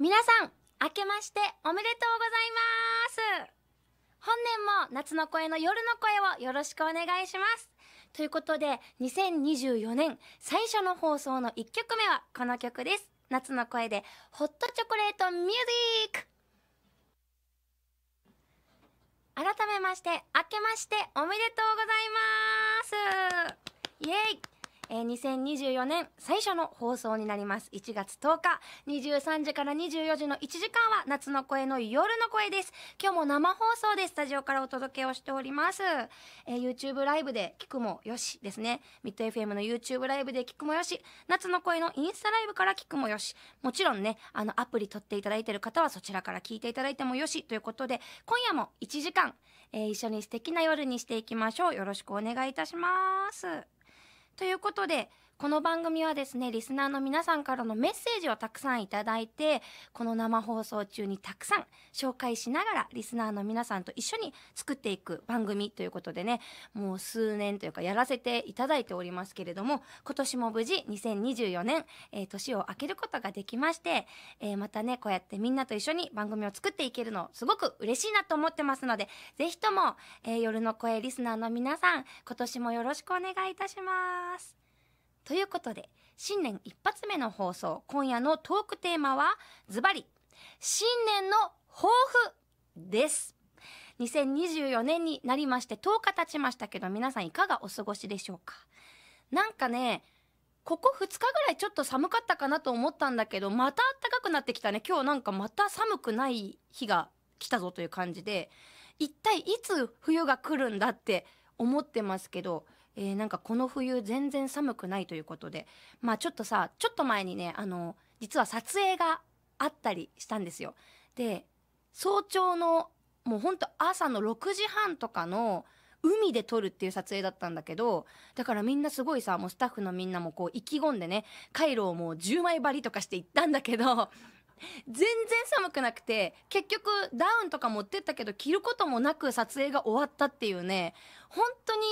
皆さん明けましておめでとうございます本年も夏の声の夜の声をよろしくお願いしますということで2024年最初の放送の1曲目はこの曲です夏の声でホットチョコレートミュージック改めまして明けましておめでとうございますイエイえー、2024年最初の放送になります。1月10日、23時から24時の1時間は夏の声の夜の声です。今日も生放送でスタジオからお届けをしております。えー、YouTube ライブで聞くもよしですね。ミッド FM の YouTube ライブで聞くもよし、夏の声のインスタライブから聞くもよし、もちろんね、あのアプリ撮っていただいている方はそちらから聞いていただいてもよしということで、今夜も1時間、えー、一緒に素敵な夜にしていきましょう。よろしくお願いいたします。ということでこの番組はですねリスナーの皆さんからのメッセージをたくさんいただいてこの生放送中にたくさん紹介しながらリスナーの皆さんと一緒に作っていく番組ということでねもう数年というかやらせていただいておりますけれども今年も無事2024年、えー、年を明けることができまして、えー、またねこうやってみんなと一緒に番組を作っていけるのすごく嬉しいなと思ってますのでぜひとも、えー、夜の声リスナーの皆さん今年もよろしくお願いいたします。ということで、新年一発目の放送、今夜のトークテーマは、ズバリ、新年の抱負です。2024年になりまして10日経ちましたけど、皆さんいかがお過ごしでしょうかなんかね、ここ2日ぐらいちょっと寒かったかなと思ったんだけど、また暖かくなってきたね。今日なんかまた寒くない日が来たぞという感じで、一体いつ冬が来るんだって思ってますけど、えー、なんかこの冬全然寒くないということで、まあちょっとさ、ちょっと前にね、あの、実は撮影があったりしたんですよ。で、早朝の、もうほんと朝の6時半とかの、海で撮るっていう撮影だったんだけど、だからみんなすごいさ、もうスタッフのみんなもこう意気込んでね、カイロをもう10枚張りとかして行ったんだけど、全然寒くなくて、結局ダウンとか持ってったけど着ることもなく撮影が終わったっていうね、本当に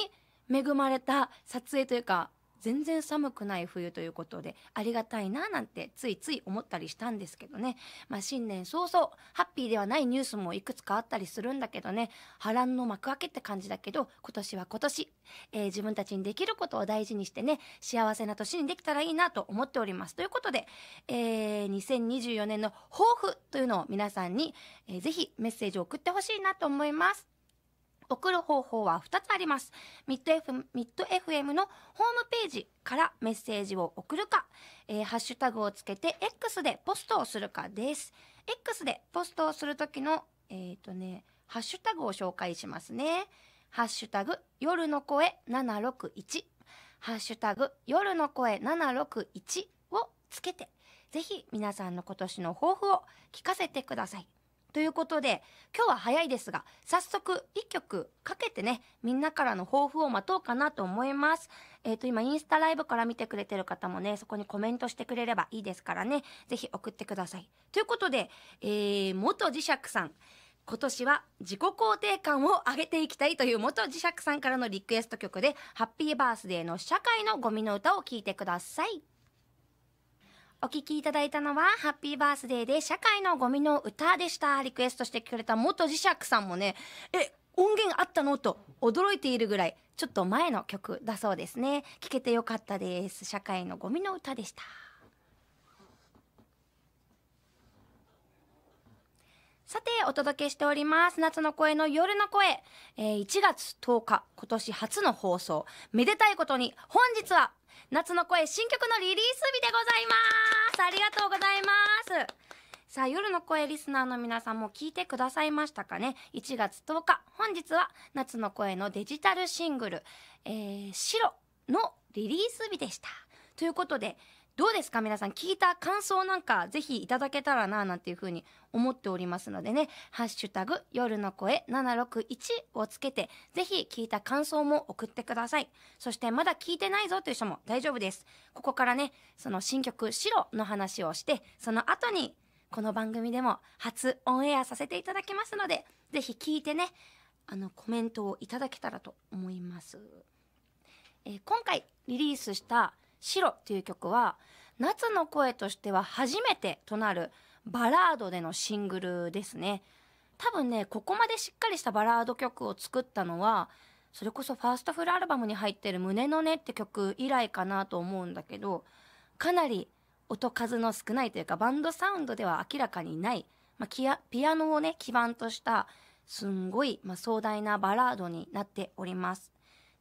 恵まれた撮影というか全然寒くない冬ということでありがたいななんてついつい思ったりしたんですけどね、まあ、新年早々ハッピーではないニュースもいくつかあったりするんだけどね波乱の幕開けって感じだけど今年は今年、えー、自分たちにできることを大事にしてね幸せな年にできたらいいなと思っておりますということで、えー、2024年の抱負というのを皆さんに、えー、ぜひメッセージを送ってほしいなと思います。送る方法は2つあります。ミッド FM, ミッド FM のホームページからメッセージを送るか、えー、ハッシュタグをつけて X でポストをするかです。X でポストをするときの、えっ、ー、とね、ハッシュタグを紹介しますね。ハッシュタグ、夜の声761。ハッシュタグ、夜の声761をつけて、ぜひ皆さんの今年の抱負を聞かせてください。ということで、今日は早いですが、早速1曲かけてね、みんなからの抱負を待とうかなと思います。えっ、ー、と、今インスタライブから見てくれてる方もね、そこにコメントしてくれればいいですからね、是非送ってください。ということで、えー、元磁石さん。今年は自己肯定感を上げていきたいという元磁石さんからのリクエスト曲で、ハッピーバースデーの社会のゴミの歌を聴いてください。お聴きいただいたのは、ハッピーバースデーで社会のゴミの歌でした。リクエストしてくれた元磁石さんもね、え、音源あったのと驚いているぐらい、ちょっと前の曲だそうですね。聴けてよかったです。社会のゴミの歌でした。さて、お届けしております。夏の声の夜の声。えー、1月10日、今年初の放送。めでたいことに、本日は夏の声新曲のリリース日でございますありがとうございますさあ、夜の声リスナーの皆さんも聞いてくださいましたかね ?1 月10日、本日は夏の声のデジタルシングル、えー、白のリリース日でした。ということで、どうですか皆さん聞いた感想なんかぜひいただけたらななんていうふうに思っておりますのでね「ハッシュタグ夜の声761」をつけてぜひ聞いた感想も送ってくださいそしてまだ聞いてないぞという人も大丈夫ですここからねその新曲「白」の話をしてその後にこの番組でも初オンエアさせていただきますのでぜひ聞いてねあのコメントをいただけたらと思います、えー、今回リリースした「「白」という曲は夏の声としては初めてとなるバラードでのシングルですね多分ねここまでしっかりしたバラード曲を作ったのはそれこそファーストフルアルバムに入ってる「胸の音」って曲以来かなと思うんだけどかなり音数の少ないというかバンドサウンドでは明らかにない、まあ、ピアノをね基盤としたすんごい、まあ、壮大なバラードになっております。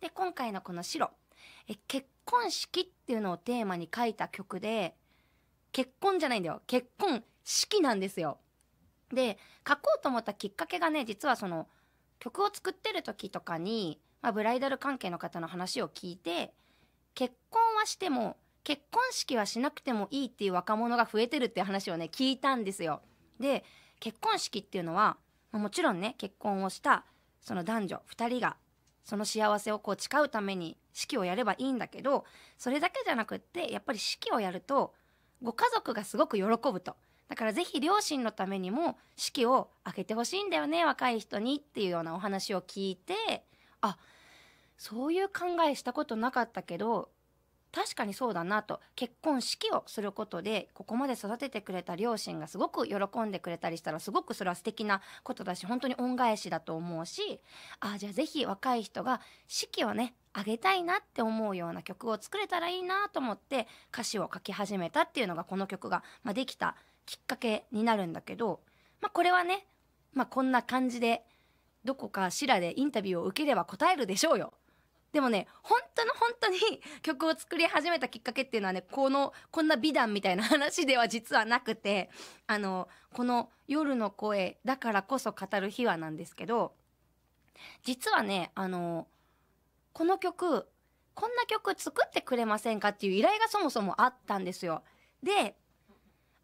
で今回のこの「白」え結婚式っていうのをテーマに書いた曲で、結婚じゃないんだよ。結婚式なんですよ。で、書こうと思ったきっかけがね、実はその、曲を作ってる時とかに、まあ、ブライダル関係の方の話を聞いて、結婚はしても、結婚式はしなくてもいいっていう若者が増えてるっていう話をね、聞いたんですよ。で、結婚式っていうのは、まもちろんね、結婚をした、その男女2人がその幸せをこう誓うために式をやればいいんだけどそれだけじゃなくってやっぱり式をやるとご家族がすごく喜ぶとだからぜひ両親のためにも式を挙げてほしいんだよね若い人にっていうようなお話を聞いてあそういう考えしたことなかったけど確かにそうだなと結婚式をすることでここまで育ててくれた両親がすごく喜んでくれたりしたらすごくそれは素敵なことだし本当に恩返しだと思うしああじゃあぜひ若い人が式をねあげたいなって思うような曲を作れたらいいなと思って歌詞を書き始めたっていうのがこの曲が、まあ、できたきっかけになるんだけど、まあ、これはね、まあ、こんな感じでどこかしらでインタビューを受ければ答えるでしょうよ。でもね本当の本当に 曲を作り始めたきっかけっていうのはねこのこんな美談みたいな話では実はなくてあのこの「夜の声」だからこそ語る秘話なんですけど実はねあのこの曲こんな曲作ってくれませんかっていう依頼がそもそもあったんですよ。で、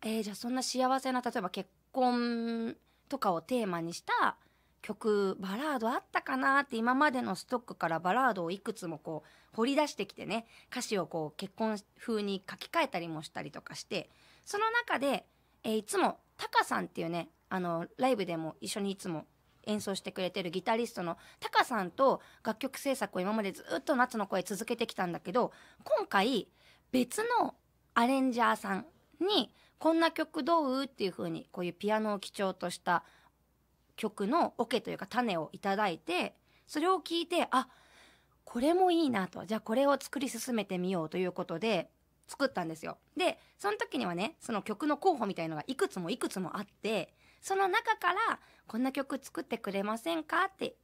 えー、じゃあそんな幸せな例えば結婚とかをテーマにした曲バラードあったかなって今までのストックからバラードをいくつもこう掘り出してきてね歌詞をこう結婚風に書き換えたりもしたりとかしてその中で、えー、いつもタカさんっていうねあのライブでも一緒にいつも演奏してくれてるギタリストのタカさんと楽曲制作を今までずっと夏の声続けてきたんだけど今回別のアレンジャーさんにこんな曲どうっていう風にこういうピアノを基調とした曲のオ、ケというか種をいただいてそれを聞いてあこれもいいなとじゃあこれを作り進めてみようということで作ったんですよ。でその時にはねその曲の候補みたいのがいくつもいくつもあってその中から「こんな曲作ってくれませんか?」って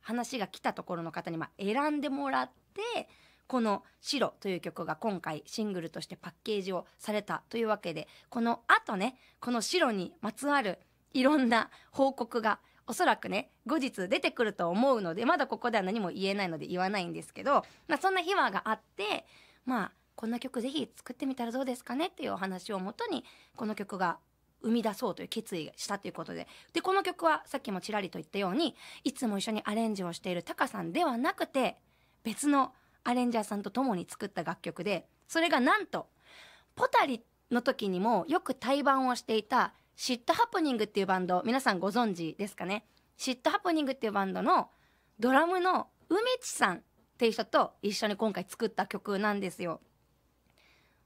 話が来たところの方にま選んでもらってこの「白」という曲が今回シングルとしてパッケージをされたというわけでこのあとねこの「白」にまつわる「いろんな報告がおそらくね後日出てくると思うのでまだここでは何も言えないので言わないんですけど、まあ、そんな秘話があってまあこんな曲ぜひ作ってみたらどうですかねっていうお話をもとにこの曲が生み出そうという決意したということででこの曲はさっきもちらりと言ったようにいつも一緒にアレンジをしているタカさんではなくて別のアレンジャーさんと共に作った楽曲でそれがなんとポタリの時にもよく対バンをしていたシットハプニングっていうバンド皆さんご存知ですかねシットハプニングっていうバンドのドラムの梅地さんっていう人と一緒に今回作った曲なんですよ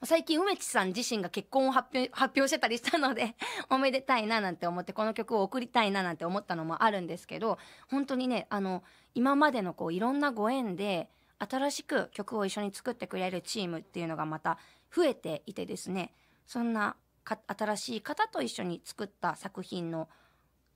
最近梅地さん自身が結婚を発表発表してたりしたので おめでたいななんて思ってこの曲を送りたいななんて思ったのもあるんですけど本当にねあの今までのこういろんなご縁で新しく曲を一緒に作ってくれるチームっていうのがまた増えていてですねそんな新しい方と一緒に作った作品の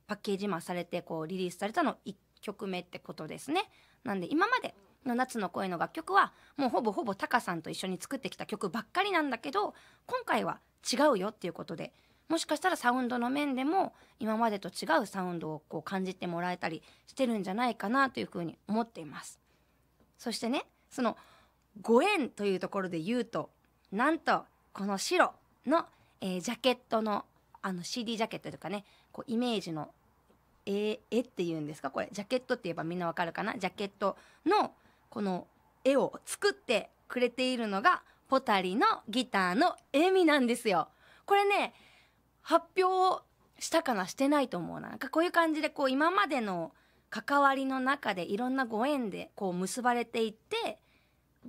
パッケージもされてこうリリースされたの1曲目ってことですね。なんで今までの夏の声の楽曲はもうほぼほぼタカさんと一緒に作ってきた曲ばっかりなんだけど今回は違うよっていうことでもしかしたらサウンドの面でも今までと違うサウンドをこう感じてもらえたりしてるんじゃないかなというふうに思っています。そしてねそのご縁というところで言うとなんとこの白のえー、ジャケットのあの CD ジャケットとかねこうイメージの絵絵っていうんですかこれジャケットって言えばみんなわかるかなジャケットのこの絵を作ってくれているのがポタリのギターのエミなんですよ。これね発表したかなしてないと思うな。なんかこういう感じでこう今までの関わりの中でいろんなご縁でこう結ばれていって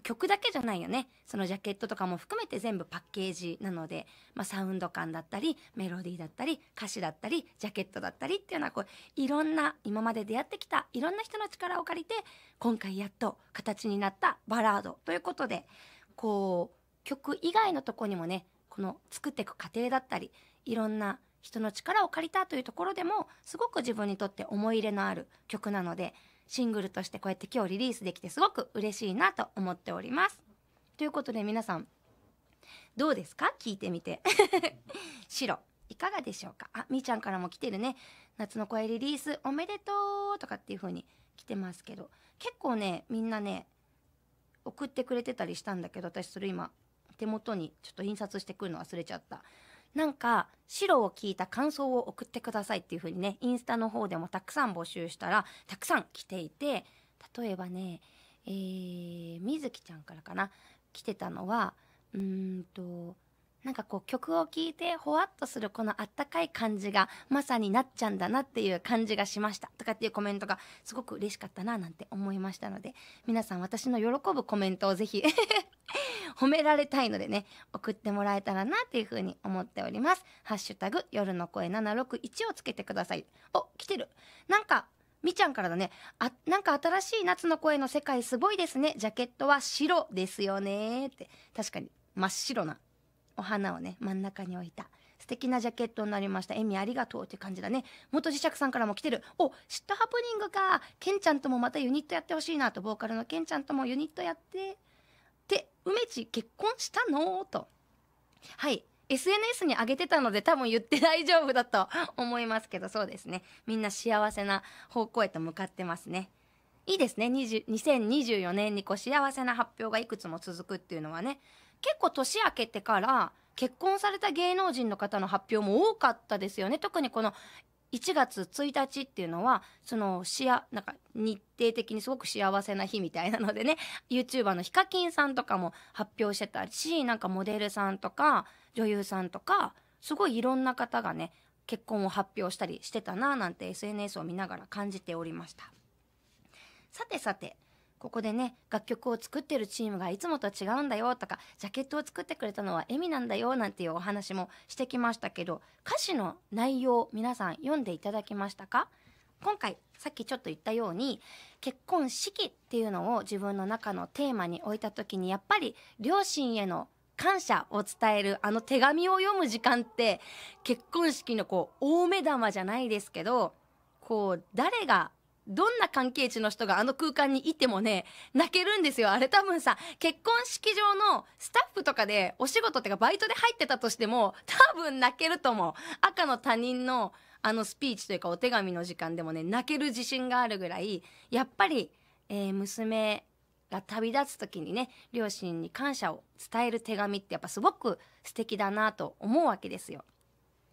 曲だけじゃないよね。そのジャケットとかも含めて全部パッケージなので、まあ、サウンド感だったり、メロディーだったり、歌詞だったり、ジャケットだったりっていうのはこう、いろんな、今まで出会ってきたいろんな人の力を借りて、今回やっと形になったバラードということで、こう、曲以外のとこにもね、この作っていく過程だったり、いろんな人の力を借りたというところでも、すごく自分にとって思い入れのある曲なので、シングルとしてこうやって今日リリースできてすごく嬉しいなと思っております。ということで皆さんどうですか聞いてみて。白いかがでしょうかあみーちゃんからも来てるね夏の声リリースおめでとうとかっていう風に来てますけど結構ねみんなね送ってくれてたりしたんだけど私それ今手元にちょっと印刷してくるの忘れちゃったなんか白を聞いた感想を送ってくださいっていう風にねインスタの方でもたくさん募集したらたくさん来ていて例えばねえー、みずきちゃんからかな来てたのはうーんとなんかこう曲を聴いてほわっとするこのあったかい感じがまさになっちゃんだなっていう感じがしましたとかっていうコメントがすごく嬉しかったななんて思いましたので皆さん私の喜ぶコメントをぜひ褒められたいのでね、送ってもらえたらなっていうふうに思っております。ハッシュタグ、夜の声761をつけてください。お、来てる。なんか、みちゃんからだね。あ、なんか新しい夏の声の世界すごいですね。ジャケットは白ですよね。って。確かに真っ白なお花をね、真ん中に置いた。素敵なジャケットになりました。エミありがとうって感じだね。元磁石さんからも来てる。お、シットハプニングか。ケンちゃんともまたユニットやってほしいなと、ボーカルのケンちゃんともユニットやって。梅地結婚したのとはい SNS に上げてたので多分言って大丈夫だと 思いますけどそうですねみんな幸せな方向へと向かってますねいいですね20 2024年にこう幸せな発表がいくつも続くっていうのはね結構年明けてから結婚された芸能人の方の発表も多かったですよね特にこの1月1日っていうのはそのしやなんか日程的にすごく幸せな日みたいなのでね YouTuber のヒカキンさんとかも発表してたしなんかモデルさんとか女優さんとかすごいいろんな方がね結婚を発表したりしてたななんて SNS を見ながら感じておりました。さてさてここでね楽曲を作ってるチームがいつもと違うんだよとかジャケットを作ってくれたのはエミなんだよなんていうお話もしてきましたけど歌詞の内容皆さん読んでいただきましたか今回さっきちょっと言ったように結婚式っていうのを自分の中のテーマに置いた時にやっぱり両親への感謝を伝えるあの手紙を読む時間って結婚式のこう大目玉じゃないですけどこう誰がどんな関係値の人があの空間にいてもね、泣けるんですよ。あれ多分さ、結婚式場のスタッフとかでお仕事ってかバイトで入ってたとしても、多分泣けると思う。赤の他人のあのスピーチというかお手紙の時間でもね、泣ける自信があるぐらい、やっぱり、えー、娘が旅立つ時にね、両親に感謝を伝える手紙ってやっぱすごく素敵だなと思うわけですよ。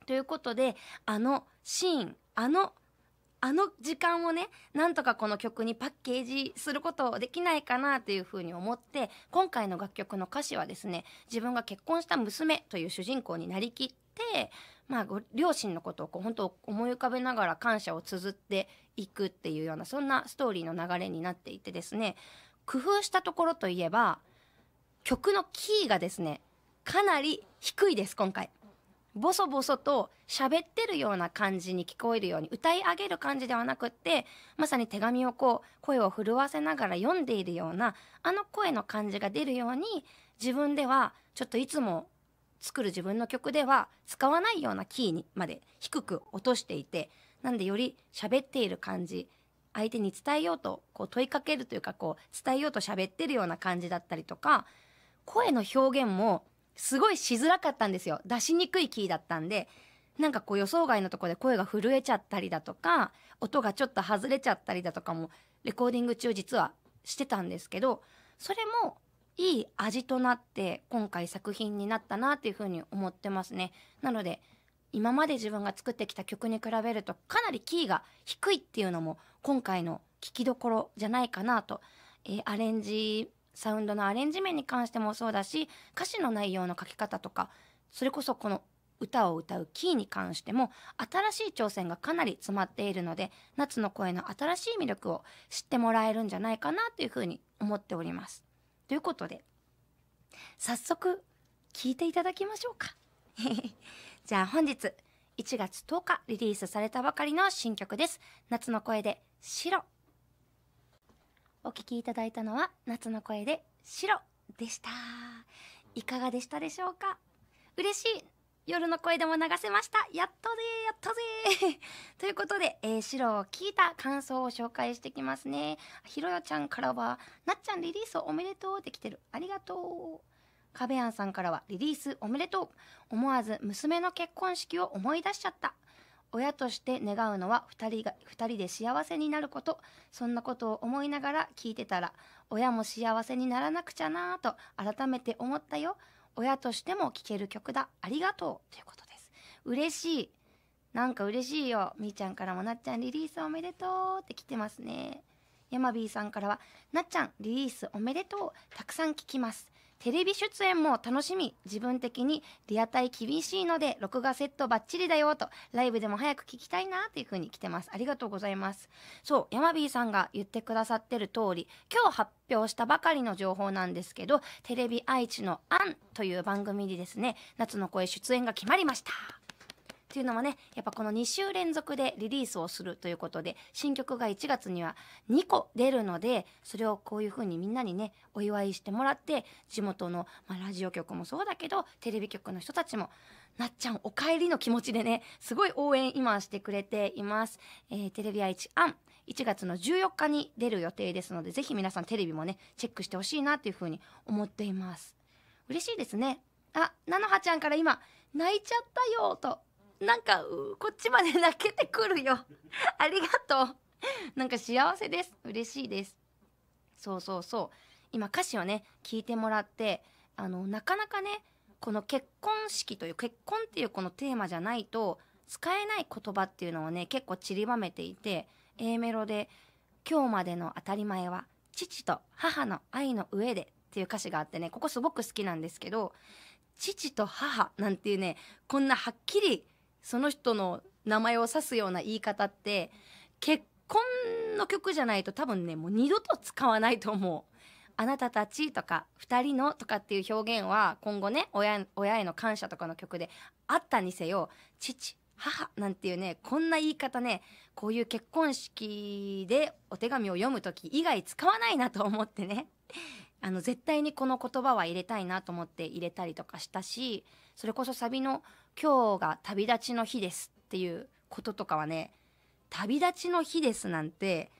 ということで、あのシーン、あのあの時間をねなんとかこの曲にパッケージすることできないかなというふうに思って今回の楽曲の歌詞はですね自分が結婚した娘という主人公になりきってまあ、ご両親のことをこう本当思い浮かべながら感謝を綴っていくっていうようなそんなストーリーの流れになっていてですね工夫したところといえば曲のキーがですねかなり低いです今回。ボソボソと喋ってるような感じに聞こえるように歌い上げる感じではなくってまさに手紙をこう声を震わせながら読んでいるようなあの声の感じが出るように自分ではちょっといつも作る自分の曲では使わないようなキーにまで低く落としていてなんでより喋っている感じ相手に伝えようとこう問いかけるというかこう伝えようと喋ってるような感じだったりとか声の表現もすごいしづらかったんですよ。出しにくいキーだったんで、なんかこう予想外のとこで声が震えちゃったりだとか、音がちょっと外れちゃったりだとかも、レコーディング中実はしてたんですけど、それもいい味となって今回作品になったなっていうふうに思ってますね。なので今まで自分が作ってきた曲に比べるとかなりキーが低いっていうのも今回の聴きどころじゃないかなと、えー、アレンジサウンドのアレンジ面に関してもそうだし歌詞の内容の書き方とかそれこそこの歌を歌うキーに関しても新しい挑戦がかなり詰まっているので夏の声の新しい魅力を知ってもらえるんじゃないかなというふうに思っております。ということで早速聞いていただきましょうか。じゃあ本日1月10日リリースされたばかりの新曲です。夏の声で白お聴きいただいたのは夏の声で白でした。いかがでしたでしょうか嬉しい夜の声でも流せましたやっとぜやっとぜ ということで、えー、を聞いた感想を紹介してきますね。ひろよちゃんからは、なっちゃんリリースおめでとうできてる。ありがとう。カベアンさんからは、リリースおめでとう。思わず娘の結婚式を思い出しちゃった。親として願うのは2人が2人で幸せになることそんなことを思いながら聞いてたら親も幸せにならなくちゃなと改めて思ったよ親としても聴ける曲だありがとうということです嬉しいなんか嬉しいよみーちゃんからもなっちゃんリリースおめでとうって来てますねヤマビーさんからはなっちゃんリリースおめでとうたくさん聴きますテレビ出演も楽しみ自分的にリアタイ厳しいので録画セットバッチリだよとライブでも早く聞きたいなというふうに来てますありがとうございますそうヤマビーさんが言ってくださってる通り今日発表したばかりの情報なんですけどテレビ愛知の「アン」という番組にですね夏の声出演が決まりましたっていうのもねやっぱこの2週連続でリリースをするということで新曲が1月には2個出るのでそれをこういう風にみんなにねお祝いしてもらって地元の、まあ、ラジオ局もそうだけどテレビ局の人たちもなっちゃんお帰りの気持ちでねすごい応援今してくれています。えー、テレビ愛知アン1月の14日に出る予定ですのでぜひ皆さんテレビもねチェックしてほしいなというふうに思っています嬉しいですねあ菜の葉ちゃんから今泣いちゃったよとなんかこっちまで泣けてくるよ ありがとうなんか幸せです嬉しいですそうそうそう今歌詞をね聞いてもらってあのなかなかねこの結婚式という結婚っていうこのテーマじゃないと使えない言葉っていうのをね結構散りばめていて A メロで「今日までの当たり前は父と母の愛の上で」っていう歌詞があってねここすごく好きなんですけど「父と母」なんていうねこんなはっきりその人の名前を指すような言い方って結婚の曲じゃないと多分ねもう二度と使わないと思う。あなたたちとか2人のとかっていう表現は今後ね親親への感謝とかの曲であったにせよ父母なんていうねこんな言い方ねこういう結婚式でお手紙を読む時以外使わないなと思ってね あの絶対にこの言葉は入れたいなと思って入れたりとかしたしそれこそサビの今日が旅立ちの日ですっていうこととかはね、旅立ちの日ですなんて、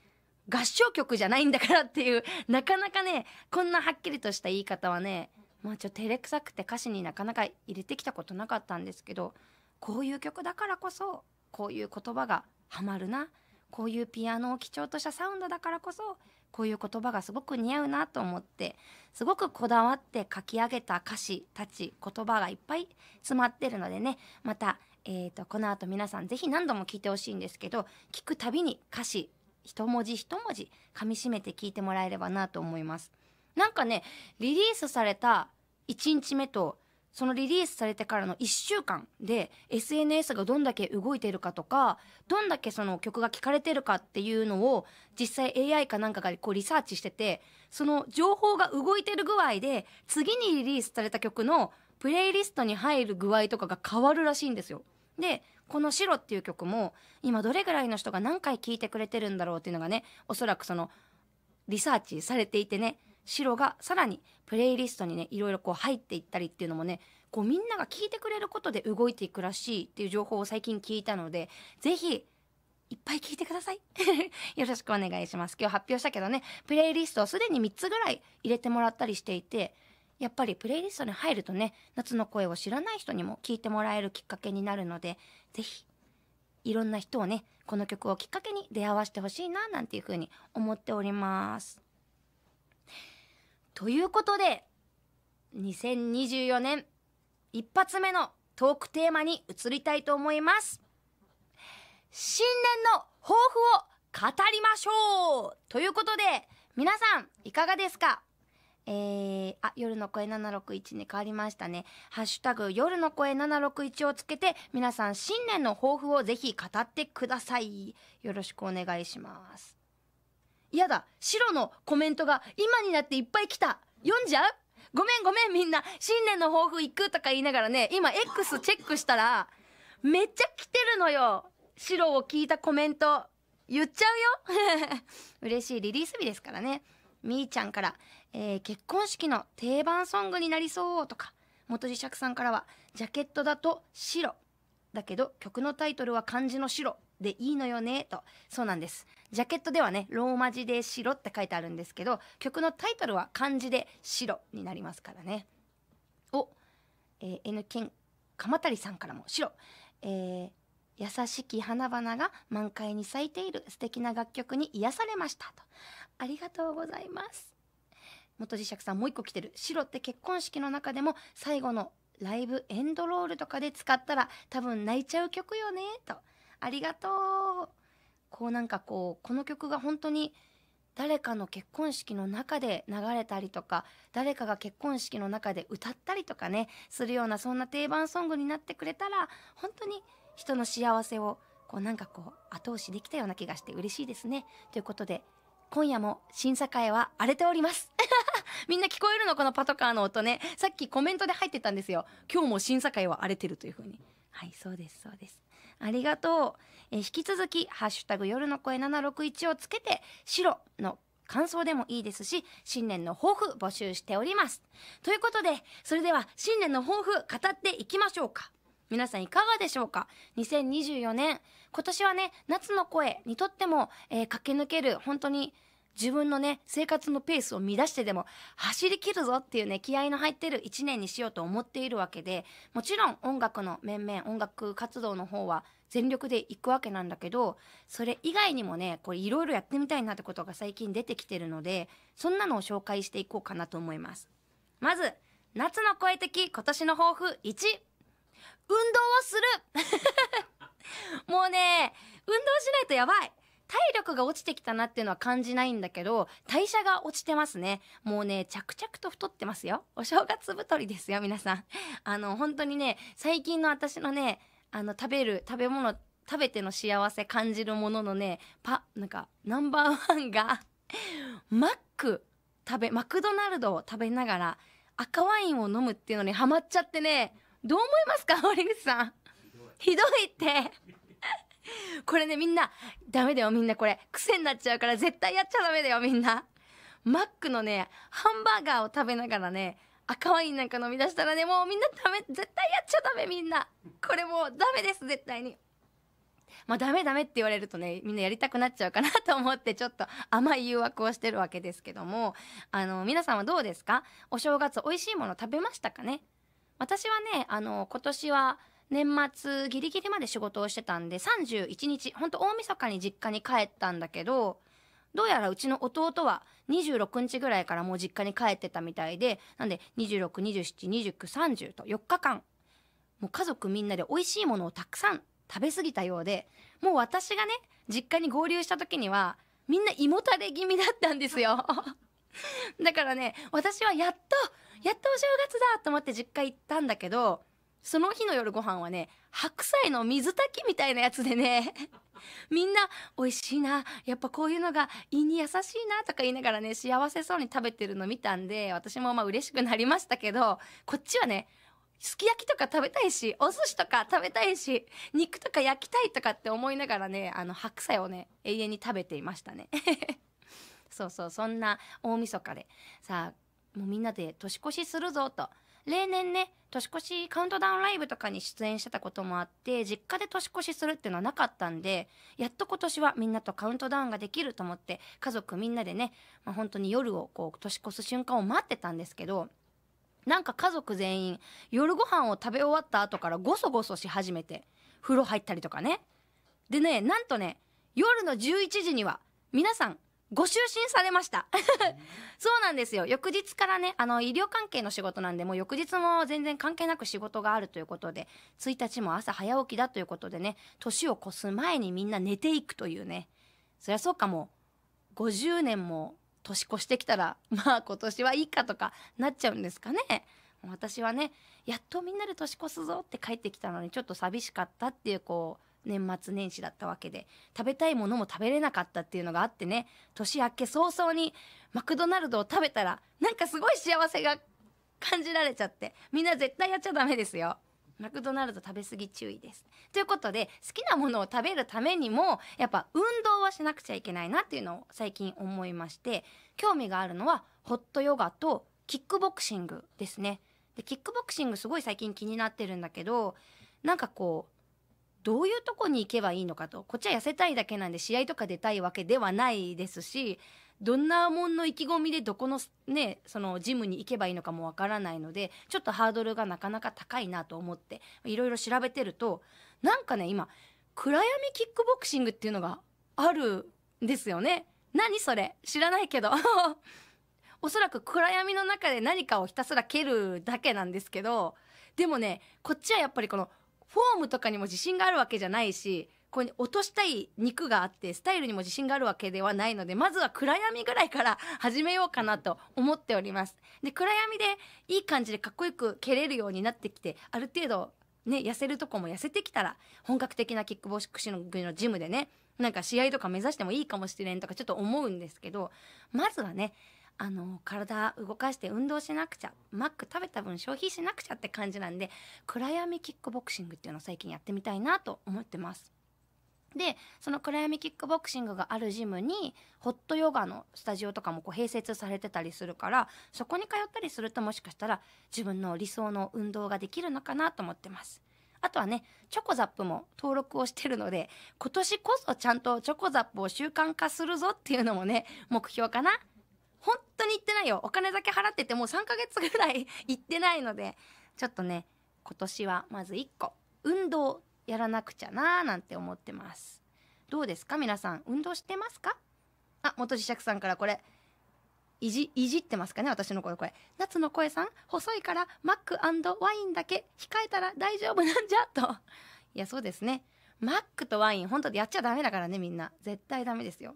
合唱曲じゃないんだからっていう、なかなかね、こんなはっきりとした言い方はね、まあちょっと照れくさくて歌詞になかなか入れてきたことなかったんですけど、こういう曲だからこそ、こういう言葉がハマるな。こういうピアノを基調としたサウンドだからこそ、こういう言葉がすごく似合うなと思ってすごくこだわって書き上げた歌詞たち言葉がいっぱい詰まってるのでねまた、えーと、とこの後皆さん是非何度も聞いてほしいんですけど聞くたびに歌詞一文字一文字噛みしめて聞いてもらえればなと思います。なんかねリリースされた1日目とそのリリースされてからの1週間で SNS がどんだけ動いてるかとかどんだけその曲が聴かれてるかっていうのを実際 AI かなんかがこうリサーチしててその情報が動いてる具合で次にリリースされた曲のプレイリストに入る具合とかが変わるらしいんですよ。でこの「白」っていう曲も今どれぐらいの人が何回聴いてくれてるんだろうっていうのがねおそらくそのリサーチされていてね白がさらにプレイリストにねいろいろこう入っていったりっていうのもねこうみんなが聞いてくれることで動いていくらしいっていう情報を最近聞いたので是非いっぱい聞いてください よろしくお願いします今日発表したけどねプレイリストをすでに3つぐらい入れてもらったりしていてやっぱりプレイリストに入るとね夏の声を知らない人にも聞いてもらえるきっかけになるので是非いろんな人をねこの曲をきっかけに出会わせてほしいななんていうふうに思っております。ということで2024年一発目のトークテーマに移りたいと思います新年の抱負を語りましょうということで皆さんいかがですかえー、あ、夜の声761に変わりましたね。ハッシュタグ、夜の声761をつけて、皆さん新年の抱負をぜひ語ってください。よろしくお願いします。やだ白のコメントが今になっていっぱい来た読んじゃうごめんごめんみんな新年の抱負行くとか言いながらね今 X チェックしたらめっちゃ来てるのよ白を聞いたコメント言っちゃうよ 嬉しいリリース日ですからねみーちゃんから、えー、結婚式の定番ソングになりそうとか元磁石さんからはジャケットだと白だけど曲のタイトルは漢字の白でいいのよねとそうなんですジャケットではねローマ字で「白」って書いてあるんですけど曲のタイトルは漢字で「白」になりますからねお、えー、N 県鎌足さんからも「白」えー優しき花々が満開に咲いている素敵な楽曲に癒されましたとありがとうございます元磁石さんもう一個来てる白って結婚式の中でも最後のライブエンドロールとかで使ったら多分泣いちゃう曲よねとありがとうこうなんかこうこの曲が本当に誰かの結婚式の中で流れたりとか誰かが結婚式の中で歌ったりとかねするようなそんな定番ソングになってくれたら本当に人の幸せをこうなんかこう後押しできたような気がして嬉しいですね。ということで今夜も審査会は荒れております みんな聞こえるのこのパトカーの音ねさっきコメントで入ってたんですよ今日も審査会は荒れてるという風にはいそうですそうですありがとう。え引き続き、ハッシュタグ夜の声761をつけて、白の感想でもいいですし、新年の抱負募集しております。ということで、それでは新年の抱負語っていきましょうか。皆さんいかがでしょうか ?2024 年。今年はね、夏の声にとっても、えー、駆け抜ける、本当に自分のね生活のペースを乱してでも走りきるぞっていうね気合の入ってる1年にしようと思っているわけでもちろん音楽の面々音楽活動の方は全力で行くわけなんだけどそれ以外にもねこれいろいろやってみたいなってことが最近出てきてるのでそんなのを紹介していこうかなと思います。まず夏の声的今年の抱負1運動をする もうね運動しないとやばい体力が落ちてきたなっていうのは感じないんだけど代謝が落ちてますねもうね着々と太ってますよお正月太りですよ皆さん あの本当にね最近の私のねあの食べる食べ物食べての幸せ感じるもののねパなんかナンバーワンが マック食べマクドナルドを食べながら赤ワインを飲むっていうのにハマっちゃってねどう思いますか堀口さん ひどいって これね、みんな、ダメだよ、みんなこれ。癖になっちゃうから絶対やっちゃダメだよ、みんな。マックのね、ハンバーガーを食べながらね、赤ワインなんか飲み出したらね、もうみんなダメ、絶対やっちゃダメ、みんな。これもうダメです、絶対に。まあダメダメって言われるとね、みんなやりたくなっちゃうかなと思ってちょっと甘い誘惑をしてるわけですけども、あの、皆さんはどうですかお正月美味しいもの食べましたかね私はね、あの、今年は年末ギリギリまで仕事をしてたんで31日ほんと大晦日に実家に帰ったんだけどどうやらうちの弟は26日ぐらいからもう実家に帰ってたみたいでなんで26272930と4日間もう家族みんなで美味しいものをたくさん食べ過ぎたようでもう私がね実家に合流した時にはみんな胃もたれ気味だったんですよだからね私はやっとやっとお正月だと思って実家行ったんだけどその日の夜ご飯はね、白菜の水炊きみたいなやつでね、みんな美味しいな、やっぱこういうのが胃に優しいなとか言いながらね、幸せそうに食べてるの見たんで、私もまあ嬉しくなりましたけど、こっちはね、すき焼きとか食べたいし、お寿司とか食べたいし、肉とか焼きたいとかって思いながらね、あの白菜をね、永遠に食べていましたね。そうそう、そんな大晦日で。さあ、もうみんなで年越しするぞと。例年ね、年越しカウントダウンライブとかに出演してたこともあって、実家で年越しするっていうのはなかったんで、やっと今年はみんなとカウントダウンができると思って、家族みんなでね、まあ、本当に夜をこう、年越す瞬間を待ってたんですけど、なんか家族全員、夜ご飯を食べ終わった後からごそごそし始めて、風呂入ったりとかね。でね、なんとね、夜の11時には、皆さん、ご就寝されました そうなんですよ翌日からねあの医療関係の仕事なんでもう翌日も全然関係なく仕事があるということで1日も朝早起きだということでね年を越す前にみんな寝ていくというねそりゃそうかも50年も年越してきたら まあ今年はいいかとかなっちゃうんですかね私はねやっとみんなで年越すぞって帰ってきたのにちょっと寂しかったっていうこう年末年始だったわけで食べたいものも食べれなかったっていうのがあってね年明け早々にマクドナルドを食べたらなんかすごい幸せが感じられちゃってみんな絶対やっちゃダメですよ。マクドナルド食べ過ぎ注意です。ということで好きなものを食べるためにもやっぱ運動はしなくちゃいけないなっていうのを最近思いまして興味があるのはホットヨガとキックボクシングですね。でキックボクシングすごい最近気になってるんだけどなんかこうどういうとこに行けばいいのかとこっちは痩せたいだけなんで試合とか出たいわけではないですしどんなもんの意気込みでどこの,、ね、そのジムに行けばいいのかもわからないのでちょっとハードルがなかなか高いなと思っていろいろ調べてるとなんかね今暗闇キックボクシングっていうのがあるんですよね。何それ知らないけど おそらく暗闇の中で何かをひたすら蹴るだけなんですけどでもねこっちはやっぱりこの「フォームとかにも自信があるわけじゃないしこう落としたい肉があってスタイルにも自信があるわけではないのでまずは暗闇ぐらいから始めようかなと思っておりますで暗闇でいい感じでかっこよく蹴れるようになってきてある程度ね痩せるとこも痩せてきたら本格的なキックボクシングのジムでねなんか試合とか目指してもいいかもしれんとかちょっと思うんですけどまずはねあの体動かして運動しなくちゃマック食べた分消費しなくちゃって感じなんで暗闇キックボクシングっていうのを最近やってみたいなと思ってます。でその暗闇キックボクシングがあるジムにホットヨガのスタジオとかもこう併設されてたりするからそこに通ったりするともしかしたら自分の理想の運動ができるのかなと思ってます。あとはねチョコザップも登録をしてるので今年こそちゃんとチョコザップを習慣化するぞっていうのもね目標かな本当に行ってないよお金だけ払っててもう3ヶ月ぐらい行ってないのでちょっとね今年はまず1個運動やらなくちゃなーなんて思ってますどうですか皆さん運動してますかあ元磁石さんからこれいじいじってますかね私の声これ夏の声さん細いからマックワインだけ控えたら大丈夫なんじゃといやそうですねマックとワイン本当でやっちゃダメだからねみんな絶対ダメですよ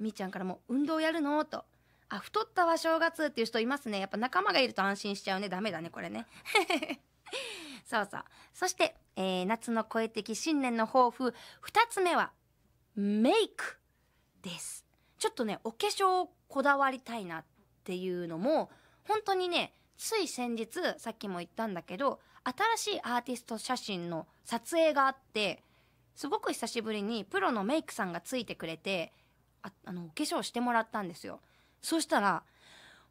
みーちゃんからも「運動やるの?」と「あ太ったわ正月」っていう人いますねやっぱ仲間がいると安心しちゃうねダメだねこれね そうそうそして、えー、夏の声的新年の抱負2つ目はメイクですちょっとねお化粧こだわりたいなっていうのも本当にねつい先日さっきも言ったんだけど新しいアーティスト写真の撮影があってすごく久しぶりにプロのメイクさんがついてくれてああの化粧してもらったんですよそしたら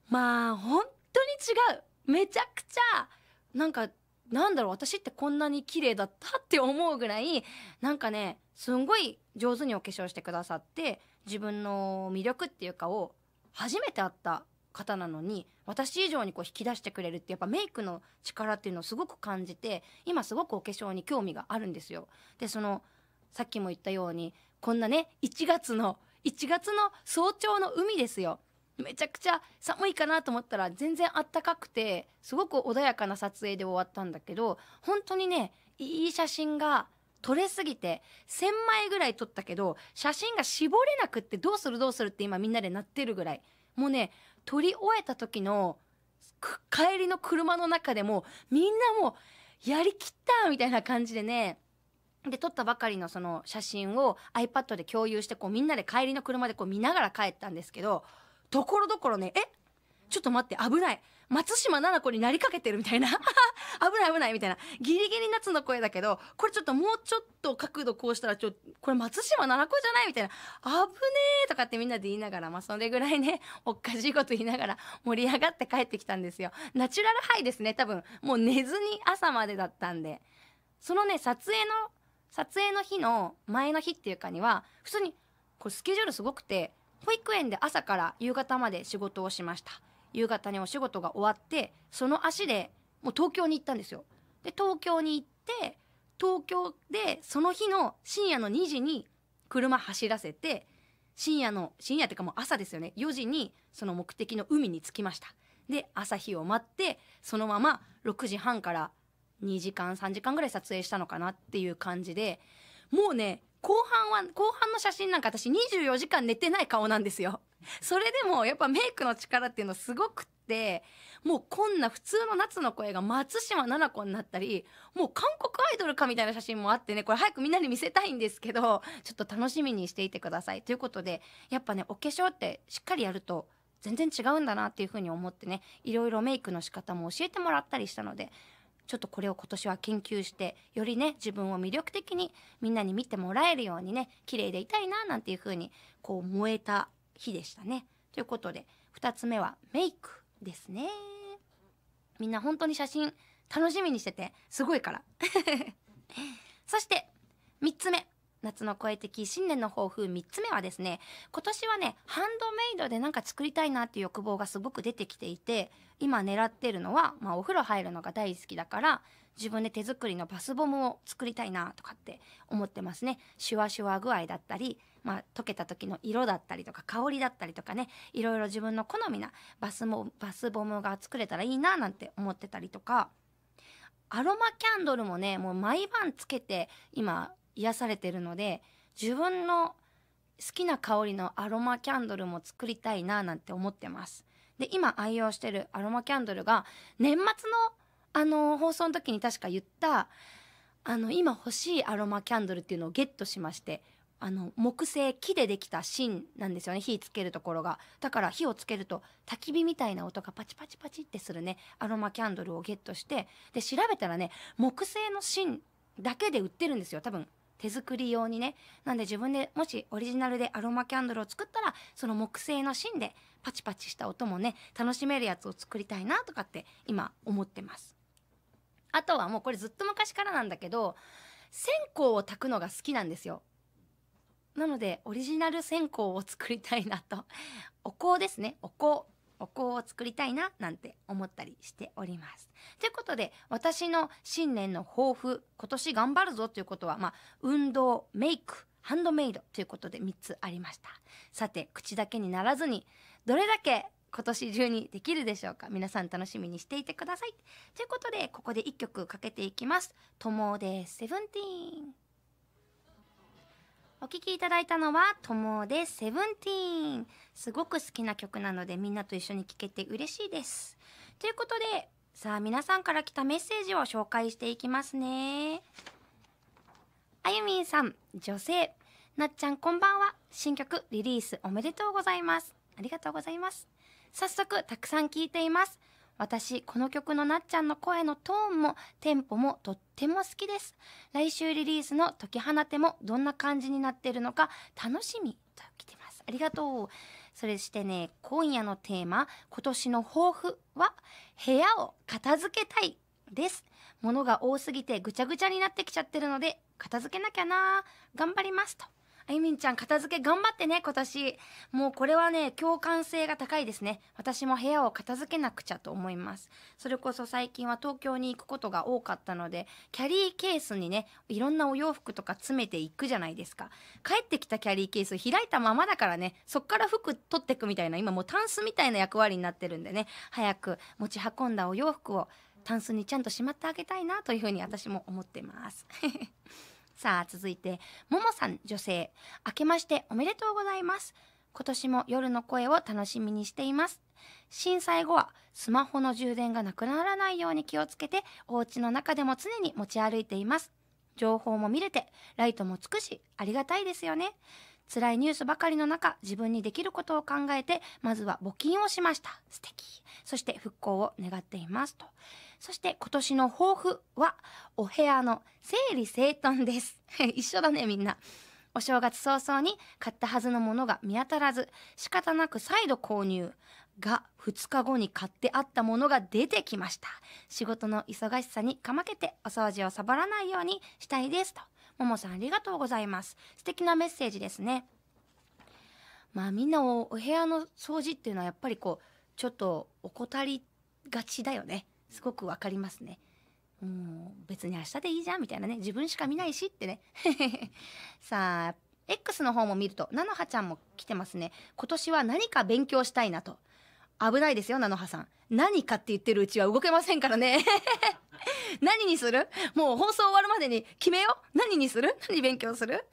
まあ本当に違うめちゃくちゃなんかなんだろう私ってこんなに綺麗だったって思うぐらいなんかねすんごい上手にお化粧してくださって自分の魅力っていうかを初めて会った方なのに私以上にこう引き出してくれるってやっぱメイクの力っていうのをすごく感じて今すごくお化粧に興味があるんですよ。でそのさっきも言ったようにこんなね1月の1月の早朝の海ですよめちゃくちゃ寒いかなと思ったら全然あったかくてすごく穏やかな撮影で終わったんだけど本当にねいい写真が撮れすぎて1,000枚ぐらい撮ったけど写真が絞れなくってどうするどうするって今みんなでなってるぐらいもうね撮り終えた時の帰りの車の中でもみんなもうやりきったみたいな感じでねで撮ったばかりのその写真を iPad で共有してこうみんなで帰りの車でこう見ながら帰ったんですけどところどころねえちょっと待って危ない松島菜々子になりかけてるみたいな 危ない危ないみたいなギリギリ夏の声だけどこれちょっともうちょっと角度こうしたらちょこれ松島菜々子じゃないみたいな危ねえとかってみんなで言いながらまあそれぐらいね おっかしいこと言いながら盛り上がって帰ってきたんですよナチュラルハイですね多分もう寝ずに朝までだったんでそのね撮影の撮影の日の前の日っていうかには普通にこれスケジュールすごくて保育園で朝から夕方まで仕事をしました夕方にお仕事が終わってその足でもう東京に行ったんですよで東京に行って東京でその日の深夜の2時に車走らせて深夜の深夜っていうかもう朝ですよね4時にその目的の海に着きましたで朝日を待ってそのまま6時半から2時間3時間ぐらい撮影したのかなっていう感じでもうね後半は後半の写真なんか私24時間寝てない顔なんですよ。それでもやっぱメイクの力っていうのすごくってもうこんな普通の夏の声が松島菜々子になったりもう韓国アイドルかみたいな写真もあってねこれ早くみんなに見せたいんですけどちょっと楽しみにしていてくださいということでやっぱねお化粧ってしっかりやると全然違うんだなっていうふうに思ってねいろいろメイクの仕方も教えてもらったりしたのでちょっとこれを今年は研究してよりね自分を魅力的にみんなに見てもらえるようにね綺麗でいたいななんていう風にこう燃えた日でしたね。ということで2つ目はメイクですね。みんな本当に写真楽しみにしててすごいから。そして3つ目夏の声的新年の抱負3つ目はですね今年はねハンドメイドでなんか作りたいなっていう欲望がすごく出てきていて今狙ってるのは、まあ、お風呂入るのが大好きだから自分で手作りのバスボムを作りたいなとかって思ってますねシュワシュワ具合だったり、まあ、溶けた時の色だったりとか香りだったりとかねいろいろ自分の好みなバスもバスボムが作れたらいいななんて思ってたりとかアロマキャンドルもねもう毎晩つけて今癒されてるので自分の好きな香りのアロマキャンドルも作りたいななんて思ってます。で今愛用してるアロマキャンドルが年末のあの放送の時に確か言ったあの今欲しいアロマキャンドルっていうのをゲットしましてあの木製木でできた芯なんですよね火つけるところがだから火をつけると焚き火みたいな音がパチパチパチってするねアロマキャンドルをゲットしてで調べたらね木製の芯だけで売ってるんですよ多分手作り用にねなんで自分でもしオリジナルでアロマキャンドルを作ったらその木製の芯でパチパチした音もね楽しめるやつを作りたいなとかって今思ってますあとはもうこれずっと昔からなんだけど線香を炊くのが好きなんですよなのでオリジナル線香を作りたいなとお香ですねお香お香を作りたいななんて思ったりしております。ということで私の新年の抱負今年頑張るぞということは、まあ、運動メイクハンドメイドということで3つありましたさて口だけにならずにどれだけ今年中にできるでしょうか皆さん楽しみにしていてくださいということでここで1曲かけていきます「ともでセブンティーン」お聴きいただいたのは「ともでセブンティーン」すごく好きな曲なのでみんなと一緒に聴けて嬉しいです。ということでさあ皆さんから来たメッセージを紹介していきますね。あゆみんさん女性なっちゃんこんばんは新曲リリースおめでとうございますありがとうございます早速たくさん聴いています私、この曲のなっちゃんの声のトーンもテンポもとっても好きです。来週リリースの解き放てもどんな感じになってるのか楽しみと来てます。ありがとう。それしてね、今夜のテーマ、今年の抱負は、部屋を片付けたいです。物が多すぎてぐちゃぐちゃになってきちゃってるので、片付けなきゃな頑張りますと。あゆみんちゃん、片付け頑張ってね、今年。もうこれはね、共感性が高いですね。私も部屋を片付けなくちゃと思います。それこそ最近は東京に行くことが多かったので、キャリーケースにね、いろんなお洋服とか詰めていくじゃないですか。帰ってきたキャリーケース開いたままだからね、そっから服取ってくみたいな、今もうタンスみたいな役割になってるんでね、早く持ち運んだお洋服をタンスにちゃんとしまってあげたいなというふうに私も思ってます。さあ続いてももさん女性明けましておめでとうございます今年も夜の声を楽しみにしています震災後はスマホの充電がなくならないように気をつけてお家の中でも常に持ち歩いています情報も見れてライトもつくしありがたいですよね辛いニュースばかりの中自分にできることを考えてまずは募金をしました素敵そして復興を願っていますとそして今年の抱負は、お部屋の整理整頓です。一緒だね、みんな。お正月早々に買ったはずのものが見当たらず、仕方なく再度購入。が、2日後に買ってあったものが出てきました。仕事の忙しさにかまけてお掃除をサボらないようにしたいです。と。ももさんありがとうございます。素敵なメッセージですね。まあみんなお部屋の掃除っていうのはやっぱりこう、ちょっと怠りがちだよね。すごくわかりますね。うん、別に明日でいいじゃんみたいなね自分しか見ないしってね さあ X の方も見ると菜の葉ちゃんも来てますね今年は何か勉強したいなと危ないですよ菜の葉さん何かって言ってるうちは動けませんからね 何にするもう放送終わるまでに決めよう何にする何勉強する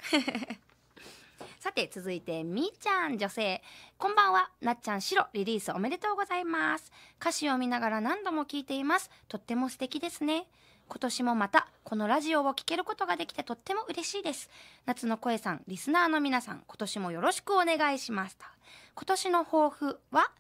さて続いてみーちゃん女性こんばんはなっちゃん白リリースおめでとうございます歌詞を見ながら何度も聞いていますとっても素敵ですね今年もまたこのラジオを聴けることができてとっても嬉しいです夏の声さんリスナーの皆さん今年もよろしくお願いしますと今年の抱負は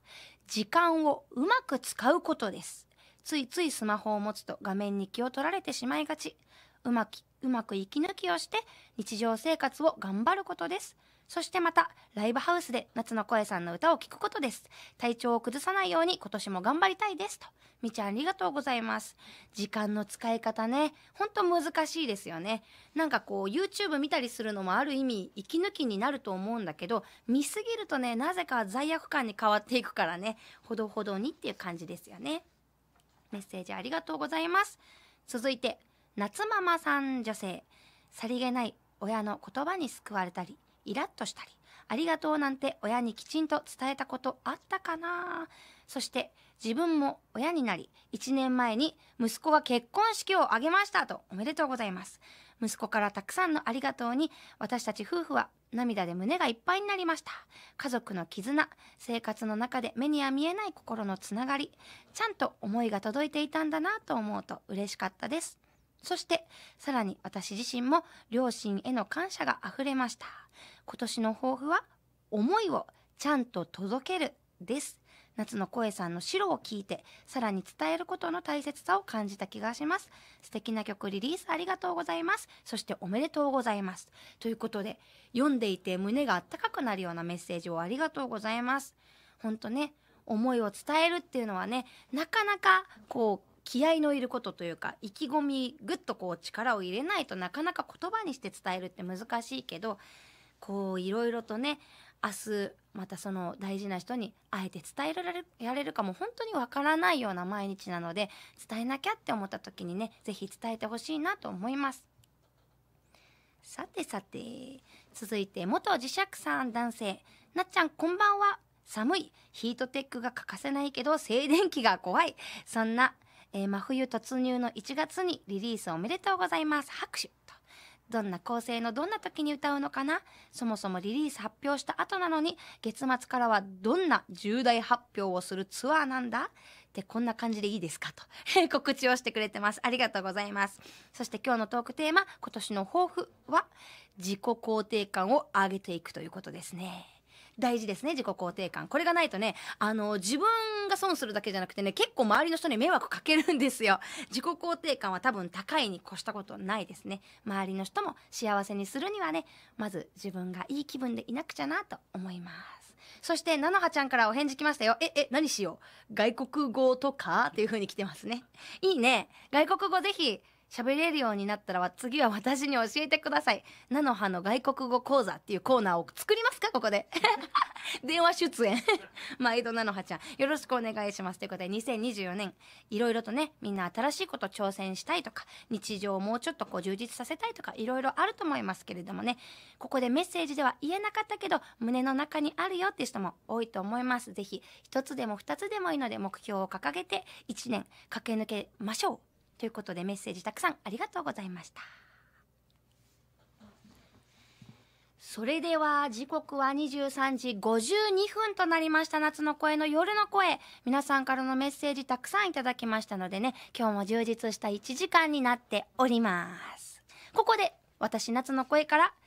時間をうまく使うことですついついスマホを持つと画面に気を取られてしまいがちうまくうまく息抜きをして日常生活を頑張ることですそしてまた、ライブハウスで夏の声さんの歌を聴くことです。体調を崩さないように今年も頑張りたいです。と。みちゃんありがとうございます。時間の使い方ね、ほんと難しいですよね。なんかこう、YouTube 見たりするのもある意味、息抜きになると思うんだけど、見すぎるとね、なぜか罪悪感に変わっていくからね、ほどほどにっていう感じですよね。メッセージありがとうございます。続いて、夏ママさん女性。さりげない親の言葉に救われたり、イラッとしたり、ありがとうなんて親にきちんと伝えたことあったかなそして自分も親になり、1年前に息子が結婚式を挙げましたとおめでとうございます。息子からたくさんのありがとうに私たち夫婦は涙で胸がいっぱいになりました。家族の絆、生活の中で目には見えない心のつながり、ちゃんと思いが届いていたんだなと思うと嬉しかったです。そして、さらに私自身も両親への感謝が溢れました。今年の抱負は、思いをちゃんと届けるです。夏の声さんの白を聞いて、さらに伝えることの大切さを感じた気がします。素敵な曲リリースありがとうございます。そしておめでとうございます。ということで、読んでいて胸があったかくなるようなメッセージをありがとうございます。ほんとね、思いを伝えるっていうのはね、なかなかこう、気合のいることというか意気込みぐっとこう力を入れないとなかなか言葉にして伝えるって難しいけどこういろいろとね明日またその大事な人にあえて伝えられるやれるかも本当にわからないような毎日なので伝えなきゃって思った時にね是非伝えてほしいなと思います。さてさて続いて元磁石さん男性なっちゃんこんばんは寒いヒートテックが欠かせないけど静電気が怖いそんなえー、真冬突入の1月にリリースおめでとうございます。拍手と。どんな構成のどんな時に歌うのかなそもそもリリース発表した後なのに、月末からはどんな重大発表をするツアーなんだってこんな感じでいいですかと 告知をしてくれてます。ありがとうございます。そして今日のトークテーマ、今年の抱負は、自己肯定感を上げていくということですね。大事ですね、自己肯定感。これがないとね、あの、自分が損するだけじゃなくてね、結構周りの人に迷惑かけるんですよ。自己肯定感は多分高いに越したことないですね。周りの人も幸せにするにはね、まず自分がいい気分でいなくちゃなと思います。そして、菜の葉ちゃんからお返事来ましたよ。え、え、何しよう。外国語とかっていう風に来てますね。いいね。外国語ぜひ、喋れるようになったら次は私に教えてください。菜の葉の外国語講座っていうコーナーを作りますかここで。電話出演。毎度菜の葉ちゃん。よろしくお願いします。ということで、2024年、いろいろとね、みんな新しいこと挑戦したいとか、日常をもうちょっとこう充実させたいとか、いろいろあると思いますけれどもね、ここでメッセージでは言えなかったけど、胸の中にあるよって人も多いと思います。ぜひ、一つでも二つでもいいので、目標を掲げて、一年駆け抜けましょう。ということでメッセージたくさんありがとうございましたそれでは時刻は23時52分となりました夏の声の夜の声皆さんからのメッセージたくさんいただきましたのでね今日も充実した1時間になっておりますここで私夏の声から「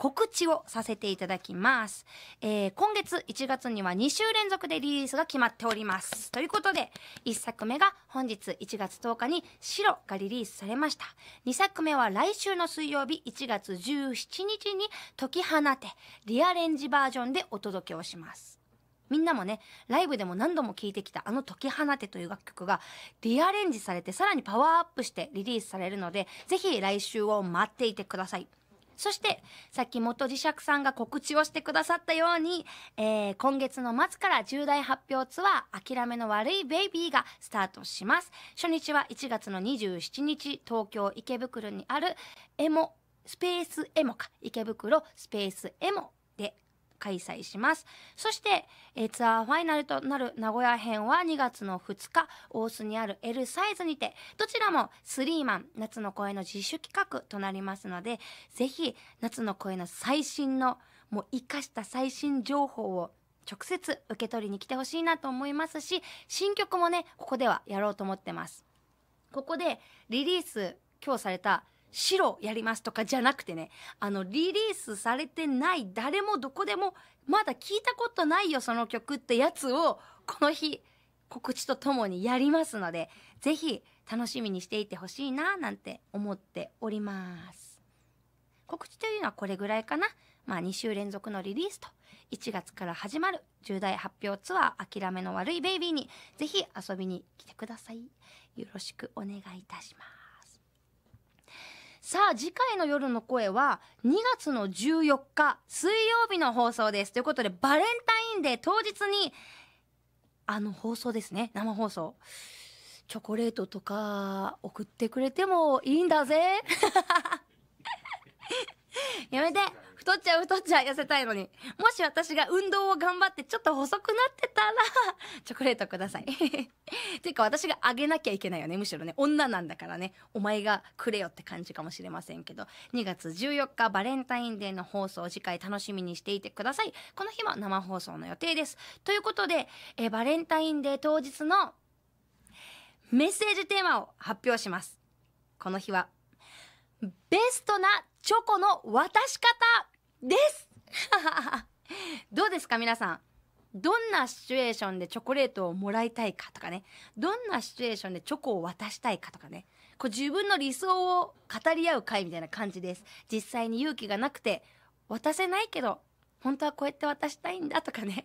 告知をさせていただきます。えー、今月1月には2週連続でリリースが決まっております。ということで、1作目が本日1月10日に白がリリースされました。2作目は来週の水曜日1月17日に解き放てリアレンジバージョンでお届けをします。みんなもね、ライブでも何度も聴いてきたあの解き放てという楽曲がリアレンジされてさらにパワーアップしてリリースされるので、ぜひ来週を待っていてください。そしてさっき元磁石さんが告知をしてくださったように、えー、今月の末から重大発表ツアー「諦めの悪いベイビー」がスタートします初日は1月の27日東京池袋にあるエモスペースエモか池袋スペースエモ開催しますそして、えツアーファイナルとなる名古屋編は2月の2日大須にある L サイズにてどちらもスリーマン夏の声の自主企画となりますのでぜひ夏の声の最新のもう生かした最新情報を直接受け取りに来てほしいなと思いますし新曲もねここではやろうと思ってますここでリリース今日された「白やりますとかじゃなくてねあのリリースされてない誰もどこでもまだ聞いたことないよその曲ってやつをこの日告知とともにやりますので是非楽しみにしていてほしいななんて思っております告知というのはこれぐらいかなまあ2週連続のリリースと1月から始まる重大発表ツアー諦めの悪いベイビーにぜひ遊びに来てくださいよろしくお願いいたしますさあ次回の夜の声は2月の14日水曜日の放送ですということでバレンタインデー当日にあの放送ですね生放送チョコレートとか送ってくれてもいいんだぜ やめて太っちゃう太っちゃう痩せたいのに。もし私が運動を頑張ってちょっと細くなってたら、チョコレートください。ていうか私があげなきゃいけないよね。むしろね、女なんだからね、お前がくれよって感じかもしれませんけど、2月14日バレンタインデーの放送次回楽しみにしていてください。この日は生放送の予定です。ということで、えバレンタインデー当日のメッセージテーマを発表します。この日は、ベストなチョコの渡し方です どうですか皆さんどんなシチュエーションでチョコレートをもらいたいかとかねどんなシチュエーションでチョコを渡したいかとかねこう自分の理想を語り合う会みたいな感じです実際に勇気がなくて渡せないけど本当はこうやって渡したいんだとかね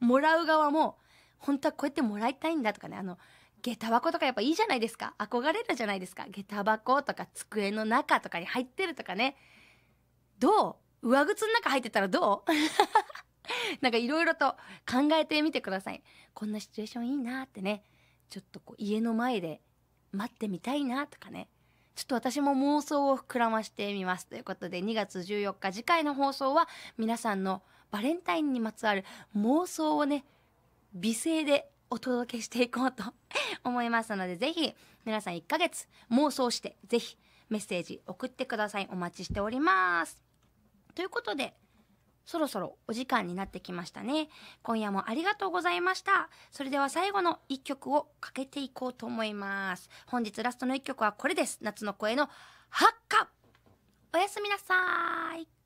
もらう側も本当はこうやってもらいたいんだとかねあの下駄箱とかやっぱいいじゃないですか。憧れるじゃないですか。下駄箱とか机の中とかに入ってるとかね。どう上靴の中入ってたらどう なんかいろいろと考えてみてください。こんなシチュエーションいいなってね。ちょっとこう家の前で待ってみたいなとかね。ちょっと私も妄想を膨らましてみます。ということで2月14日次回の放送は皆さんのバレンタインにまつわる妄想をね、美声でお届けしていこうと 思いますので、ぜひ皆さん1ヶ月妄想して、ぜひメッセージ送ってください。お待ちしております。ということで、そろそろお時間になってきましたね。今夜もありがとうございました。それでは最後の一曲をかけていこうと思います。本日ラストの一曲はこれです。夏の声のハッカおやすみなさい。